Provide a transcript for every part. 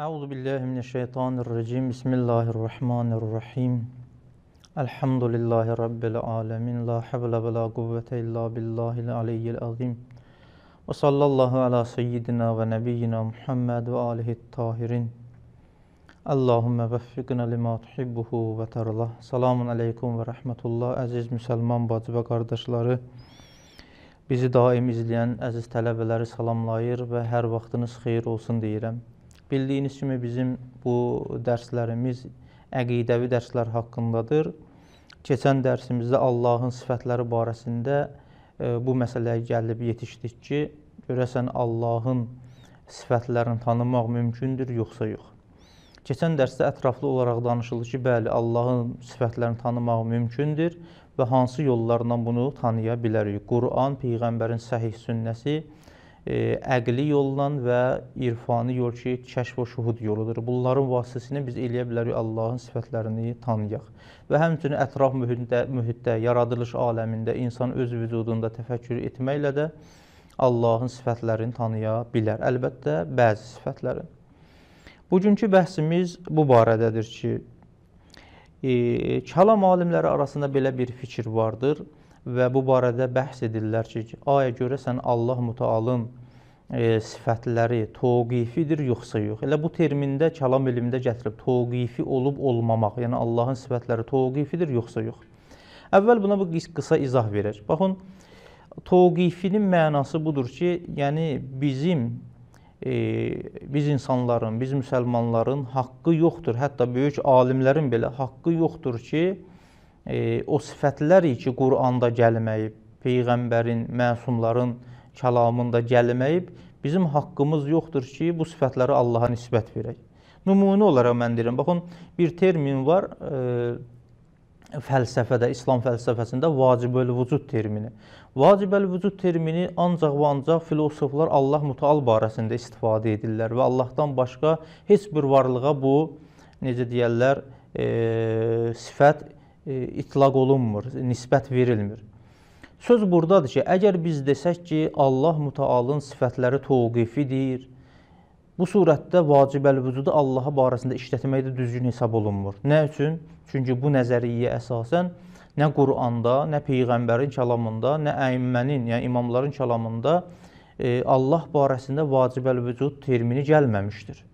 أعوذ بالله من الشيطان الرجيم بسم الله الرحمن الرحيم الحمد لله رب العالمين لا حول ولا قوة إلا بالله العلي العظيم وصلى الله على سيدنا ونبينا محمد وآله الطاهرين اللهم وفقنا لما تحبه وترضاه سلام عليكم ورحمة الله عزيز مسلمان bacı və qardaşları Bizi daim izləyən əziz tələbələri salamlayır və hər vaxtınız xeyir olsun deyirəm. Bildiyiniz kimi bizim bu dərslərimiz əqidəvi dərslər haqqındadır. Keçən dərsimizdə Allahın sifətləri barəsində e, bu məsələyə gəlib yetişdik ki, görəsən Allahın sifətlərini tanımaq mümkündür, yoxsa yox. Keçən dərsdə ətraflı olaraq danışıldı ki, bəli, Allahın sifətlərini tanımaq mümkündür və hansı yollarla bunu tanıya bilərik? Quran, Peyğəmbərin səhih sünnəsi, E, əqli yolla və irfani yol ki, kəşf və şuhud yoludur. Bunların vasitəsilə biz eləyə bilərik Allahın sifətlərini tanıyaq. Və həmçinin ətraf mühitdə, mühitdə, yaradılış aləmində insan öz vücudunda təfəkkür etməklə də Allahın sifətlərini tanıya bilər. Əlbəttə, bəzi sifətlərin. Bugünkü bəhsimiz bu barədədir ki, e, kəlam alimləri arasında belə bir fikir vardır ki, və bu barədə bəhs edirlər ki, aya görəsən Allah mütəalın e, sifətləri toqifidir yoxsa yox. Elə bu termində kəlam elmində gətirib toqifi olub olmamaq, yəni Allahın sifətləri toqifidir yoxsa yox. Əvvəl buna bu qısa izah verir. Baxın, toqifinin mənası budur ki, yəni bizim e, biz insanların, biz müsəlmanların haqqı yoxdur. Hətta böyük alimlərin belə haqqı yoxdur ki, e, o sifətləri ki, Quranda gəlməyib, peyğəmbərin, məsumların kəlamında gəlməyib, bizim haqqımız yoxdur ki, bu sifətləri Allaha nisbət verək. Nümunə olaraq mən deyirəm, baxın, bir termin var e, fəlsəfədə, İslam fəlsəfəsində vacibül vücud termini. Vacibül vücud termini ancaq və ancaq filosoflar Allah mütəal barəsində istifadə edirlər və Allahdan başqa heç bir varlığa bu necə deyirlər, e, sifət E, itlaq olunmur, nisbət verilmir. Söz burdadır ki, əgər biz desək ki, Allah mütəalın sifətləri toqifidir, bu surətdə vacib əl-vücudu Allaha barəsində işlətmək də düzgün hesab olunmur. Nə üçün? Çünki bu nəzəriyyə əsasən nə Quranda, nə Peyğəmbərin kəlamında, nə əyimmənin, yəni imamların kəlamında e, Allah barəsində vacib əl-vücud termini gəlməmişdir.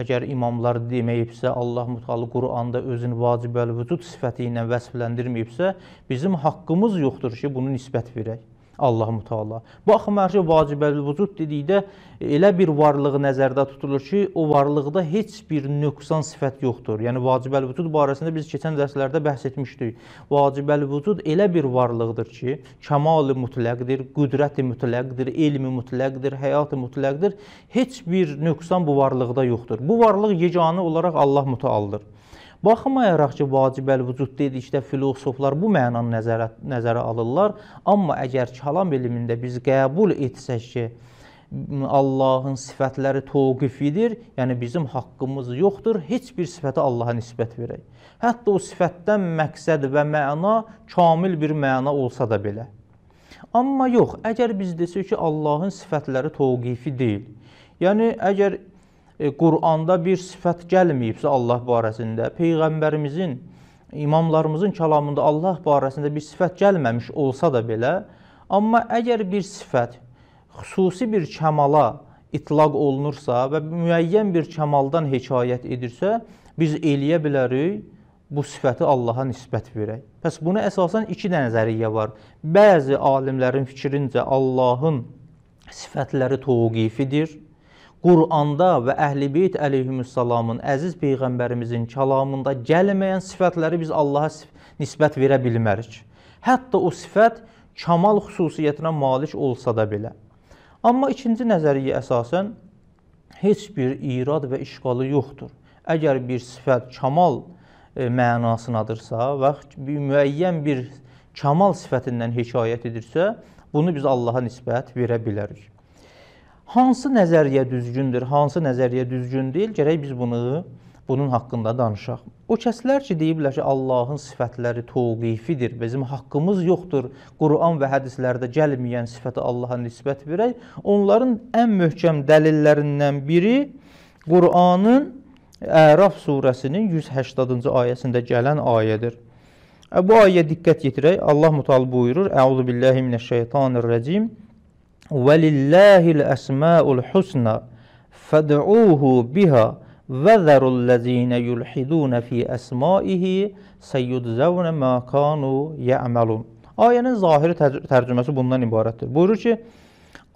Əgər imamlar deməyibsə, Allah mütəallı Quranda özünü vacib əl-vücud sifəti ilə vəsfləndirməyibsə, bizim haqqımız yoxdur ki, bunu nisbət verək. Allahu Taala. Bu axı ki, vacibəl vücud dedikdə e, elə bir varlığı nəzərdə tutulur ki, o varlıqda heç bir nöqsan sifət yoxdur. Yəni vacibəl vücud barəsində biz keçən dərslərdə bəhs etmişdik. Vacibəl vücud elə bir varlıqdır ki, kəmal-ı mütləqdir, qüdrət-i mütləqdir, elmi mütləqdir, həyat-ı mütləqdir. Heç bir nöqsan bu varlıqda yoxdur. Bu varlıq yeganə olaraq Allah Mutaaldır. Baxmayaraq ki, vacib əl-vücud dedikdə filosoflar bu mənanı nəzərə, nəzərə alırlar, amma əgər kəlam elmində biz qəbul etsək ki, Allahın sifətləri toqifidir, yəni bizim haqqımız yoxdur, heç bir sifəti Allaha nisbət verək. Hətta o sifətdən məqsəd və məna kamil bir məna olsa da belə. Amma yox, əgər biz desək ki, Allahın sifətləri toqifi deyil, yəni əgər E, Quranda bir sifət gəlməyibsə Allah barəsində, Peyğəmbərimizin, imamlarımızın kəlamında Allah barəsində bir sifət gəlməmiş olsa da belə, amma əgər bir sifət xüsusi bir kəmala itlaq olunursa və müəyyən bir kəmaldan hekayət edirsə, biz eləyə bilərik, bu sifəti Allaha nisbət verək. Pəs buna əsasən iki nəzəriyyə var. Bəzi alimlərin fikrincə Allahın sifətləri toqifidir Quranda və Əhlibeyt əleyhissalamın əziz peyğəmbərimizin kəlamında gəlməyən sifətləri biz Allaha nisbət verə bilmərik. Hətta o sifət kamal xüsusiyyətinə malik olsa da belə. Amma ikinci nəzəriyyə əsasən heç bir irad və işğalı yoxdur. Əgər bir sifət kamal e, mənasınadırsa və müəyyən bir kamal sifətindən hekayət edirsə, bunu biz Allaha nisbət verə bilərik hansı nəzəriyyə düzgündür, hansı nəzəriyyə düzgün deyil, gərək biz bunu bunun haqqında danışaq. O kəslər ki, deyiblər ki, Allahın sifətləri toqifidir, bizim haqqımız yoxdur, Quran və hədislərdə gəlməyən sifəti Allaha nisbət verək, onların ən möhkəm dəlillərindən biri Quranın Əraf e, surəsinin 180-cı ayəsində gələn ayədir. E, bu ayəyə diqqət yetirək, Allah mütal buyurur, Əuzu billahi minəşşeytanirracim, ولله الأسماء الحسنى فادعوه بها وذر الذين يلحدون في أسمائه سيجزون ما كانوا يعملون Ayənin zahiri tərcüməsi bundan ibarətdir. Buyurur ki,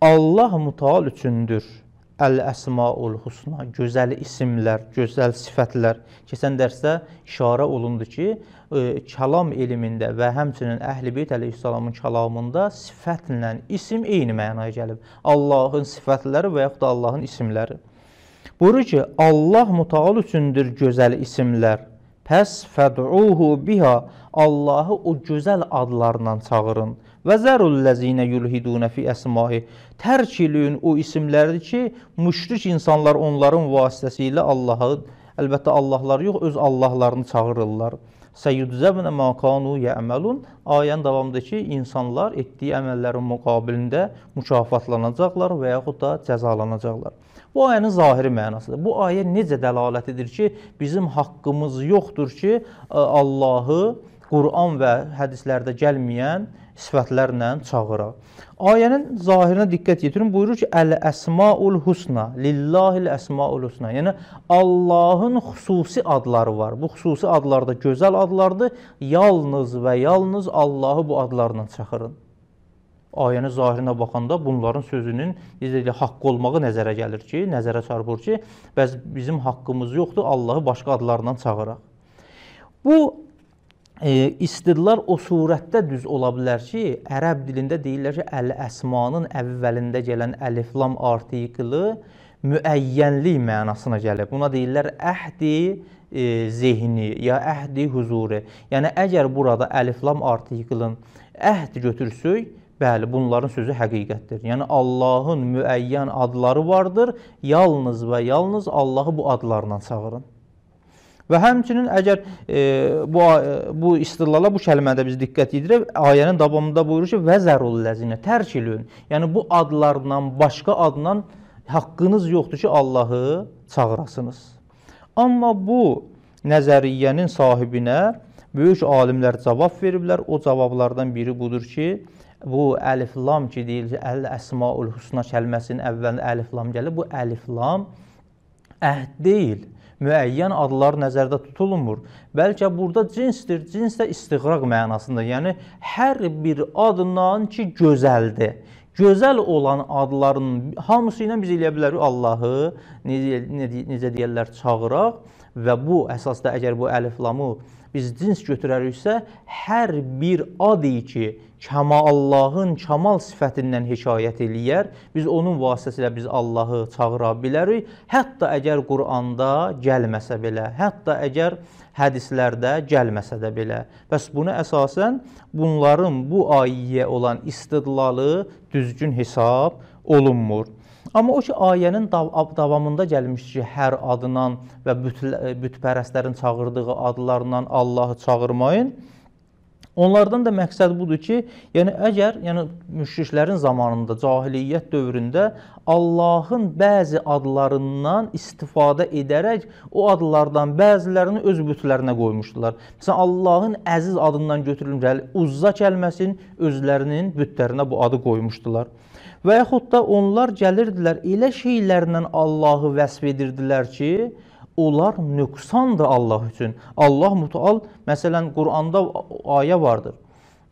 Allah mütal üçündür. Əl-əsmaul husna, gözəl isimlər, gözəl sifətlər. Keçən dərsdə işarə olundu ki, ə, e, kəlam elmində və həmçinin Əhl-i əleyhissalamın kəlamında sifətlə isim eyni mənaya gəlib. Allahın sifətləri və yaxud da Allahın isimləri. Buyurur ki, Allah mütəal üçündür gözəl isimlər. Pəs fəd'uhu biha, Allahı o gözəl adlarla çağırın. Və zərulləzinə yulhidunə fi əsmahi. Tərk eləyin o isimlərdir ki, müşrik insanlar onların vasitəsilə Allahı, əlbəttə Allahları yox, öz Allahlarını çağırırlar. Səyyudzəbnə məqanu yəəməlun ayənin davamındakı insanlar etdiyi əməllərin müqabilində mükafatlanacaqlar və yaxud da cəzalanacaqlar. Bu ayənin zahiri mənasıdır. Bu ayə necə dəlalət edir ki, bizim haqqımız yoxdur ki, Allahı Quran və hədislərdə gəlməyən sifətlərlə çağırır. Ayənin zahirinə diqqət yetirin. Buyurur ki, "Əl-əsmaul husna, lillahil əsmaul husna." Yəni Allahın xüsusi adları var. Bu xüsusi adlar da gözəl adlardır. Yalnız və yalnız Allahı bu adlarla çağırın. Ayənin zahirinə baxanda bunların sözünün izləyicə haqqı olmağı nəzərə gəlir ki, nəzərə çarpır ki, bəs bizim haqqımız yoxdur, Allahı başqa adlarla çağıraq. Bu e, istidlal o surətdə düz ola bilər ki, ərəb dilində deyirlər ki, əl-əsmanın əvvəlində gələn əlif lam artiklı müəyyənlik mənasına gəlir. Buna deyirlər əhdi e, zehni ya əhdi huzuri. Yəni əgər burada əlif lam artiklin əhd götürsək, Bəli, bunların sözü həqiqətdir. Yəni Allahın müəyyən adları vardır. Yalnız və yalnız Allahı bu adlarla çağırın. Və həmçinin əgər e, bu e, bu istilala bu kəlmədə biz diqqət edirik, ayənin davamında buyurur ki, və zərul ləzinə tərk eləyin. Yəni bu adlardan başqa addan haqqınız yoxdur ki, Allahı çağırasınız. Amma bu nəzəriyyənin sahibinə böyük alimlər cavab veriblər. O cavablardan biri budur ki, bu əlif lam ki deyil, əl-əsmaul husna kəlməsinin əvvəlində əlif lam gəlir. Bu əlif lam əhd deyil müəyyən adlar nəzərdə tutulmur. Bəlkə burada cinsdir, cins də istiqraq mənasında, yəni hər bir adından ki gözəldir gözəl olan adların hamısı ilə biz eləyə bilərik Allahı necə, necə deyirlər çağıraq və bu əsasda əgər bu əliflamı biz cins götürəriksə hər bir ad ki kəma Allahın kamal sifətindən hekayət eləyər. Biz onun vasitəsilə biz Allahı çağıra bilərik. Hətta əgər Quranda gəlməsə belə, hətta əgər hədislərdə gəlməsə də belə. Bəs buna əsasən bunların bu ayəyə olan istidlalı düzgün hesab olunmur. Amma o ki ayənin dav davamında gəlmiş ki, hər adından və bütpərəstlərin çağırdığı adlarından Allahı çağırmayın. Onlardan da məqsəd budur ki, yəni əgər yəni müşriklərin zamanında cahiliyyət dövründə Allahın bəzi adlarından istifadə edərək o adlardan bəzilərini öz bütlərinə qoymuşdular. Məsələn, Allahın əziz adından götürülmüş yəni Uzza kəlməsinin özlərinin bütlərinə bu adı qoymuşdular. Və yaxud da onlar gəlirdilər elə şeylərlə Allahı vəsf edirdilər ki, onlar nöqsandır Allah üçün. Allah mutual, məsələn, Quranda ayə vardır.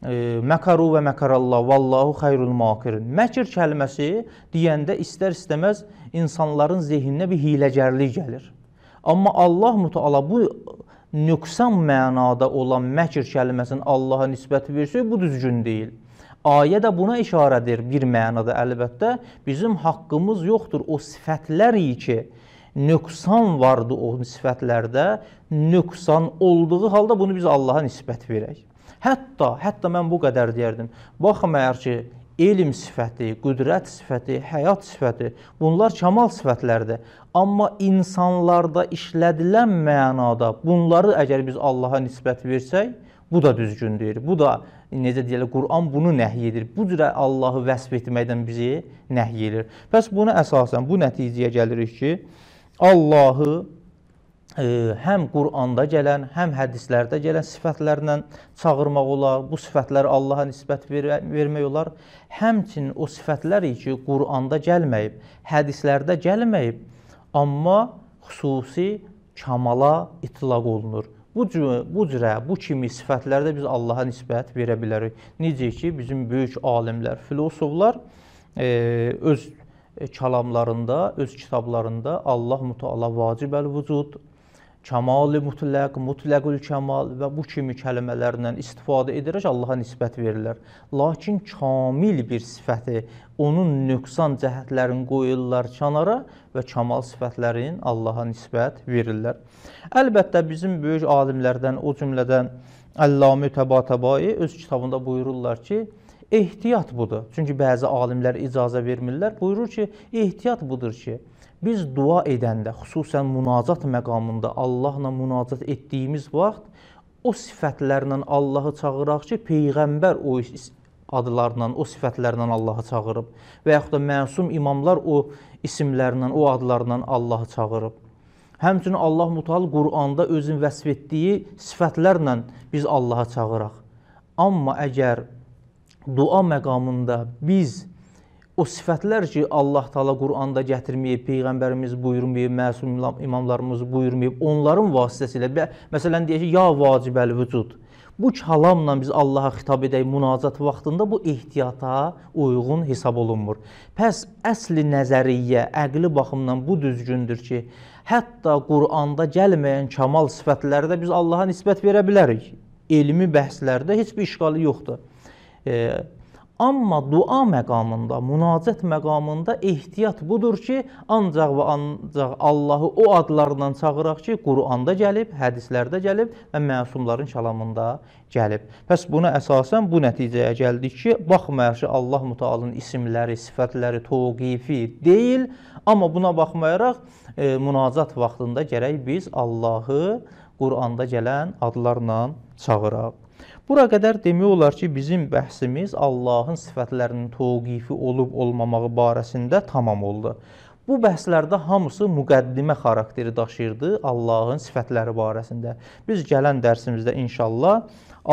E, Məkaru və məkarallah, vallahu xayrul makirin. Məkir kəlməsi deyəndə istər-istəməz insanların zehninə bir hiləgərlik gəlir. Amma Allah mutuala bu nöqsan mənada olan məkir kəlməsini Allaha nisbət versək, bu düzgün deyil. Ayə də buna işarədir bir mənada əlbəttə. Bizim haqqımız yoxdur o sifətlər ki, nöqsan vardı o nisbətlərdə, nöqsan olduğu halda bunu biz Allaha nisbət verək. Hətta, hətta mən bu qədər deyərdim. Baxmayaraq ki, elm sifəti, qüdrət sifəti, həyat sifəti, bunlar kamal sifətlərdir. Amma insanlarda işlədilən mənada bunları əgər biz Allaha nisbət versək, bu da düzgün deyir. Bu da necə deyirlər, Quran bunu nəhy edir. Bu cürə Allahı vəsf etməkdən bizi nəhy edir. Bəs buna əsasən bu nəticəyə gəlirik ki, Allahı e, həm Quranda gələn, həm hədislərdə gələn sifətlərlə çağırmaq olar, bu sifətləri Allaha nisbət ver vermək olar. Həmçinin o sifətlər ki, Quranda gəlməyib, hədislərdə gəlməyib, amma xüsusi kamala itlaq olunur. Bu cürə, bu cürə, bu kimi sifətlərdə biz Allaha nisbət verə bilərik. Necə ki, bizim böyük alimlər, filosoflar e, öz E, kalamlarında, öz kitablarında Allah mütəala vacibəl vücud, kəmal-i mütləq, mütləqül kəmal və bu kimi kəlmələrlə istifadə edərək Allaha nisbət verirlər. Lakin kamil bir sifəti, onun nöqsan cəhətlərini qoyurlar kənara və kamal sifətlərin Allaha nisbət verirlər. Əlbəttə bizim böyük alimlərdən, o cümlədən Əllamə Təbatəbai öz kitabında buyururlar ki, Ehtiyat budur. Çünki bəzi alimlər icazə vermirlər. Buyurur ki, ehtiyat budur ki, biz dua edəndə, xüsusən münacat məqamında Allahla münacat etdiyimiz vaxt o sifətlərlə Allahı çağıraq ki, peyğəmbər o adlarla, o sifətlərlə Allahı çağırıb və yaxud da məsum imamlar o isimlərlə, o adlarla Allahı çağırıb. Həmçinin Allah Mutaal Quranda özün vəsf etdiyi sifətlərlə biz Allaha çağıraq. Amma əgər dua məqamında biz o sifətlər ki, Allah Taala Quranda gətirməyib, peyğəmbərimiz buyurmayıb, məsum imamlarımız buyurmayıb, onların vasitəsilə məsələn deyək ki, ya vacibəl vücud. Bu kəlamla biz Allaha xitab edək münacat vaxtında bu ehtiyata uyğun hesab olunmur. Pəs əsli nəzəriyyə, əqli baxımdan bu düzgündür ki, hətta Quranda gəlməyən kamal sifətləri də biz Allaha nisbət verə bilərik. Elmi bəhslərdə heç bir işqalı yoxdur. E, Amma dua məqamında, münacət məqamında ehtiyat budur ki, ancaq və ancaq Allahı o adlarından çağıraq ki, Quranda gəlib, hədislərdə gəlib və məsumların kəlamında gəlib. Pəs buna əsasən bu nəticəyə gəldik ki, baxmayaraq ki, Allah Mütəalının isimləri, sifətləri toqifi deyil, amma buna baxmayaraq e, münacat vaxtında gərək biz Allahı Quranda gələn adlarla çağıraq. Bura qədər demək olar ki, bizim bəhsimiz Allahın sifətlərinin təvqifi olub-olmamağı barəsində tamam oldu. Bu bəhslərdə hamısı müqəddimə xarakteri daşıyırdı Allahın sifətləri barəsində. Biz gələn dərsimizdə inşallah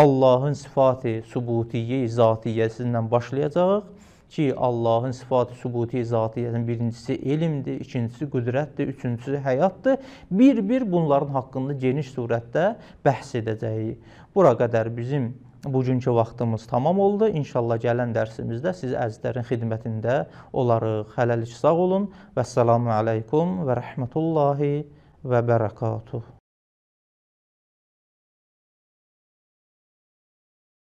Allahın sifati, subutiyyə, zatiyyəsindən başlayacağıq ki, Allahın sifati sübuti zatiyyətinin birincisi elmdir, ikincisi qüdrətdir, üçüncüsü həyatdır. Bir-bir bunların haqqında geniş surətdə bəhs edəcəyik. Bura qədər bizim bugünkü vaxtımız tamam oldu. İnşallah gələn dərsimizdə siz əzizlərin xidmətində olarıq. Hələlik sağ olun və salamu aleykum və rəhmətullahi və bərəkatuhu.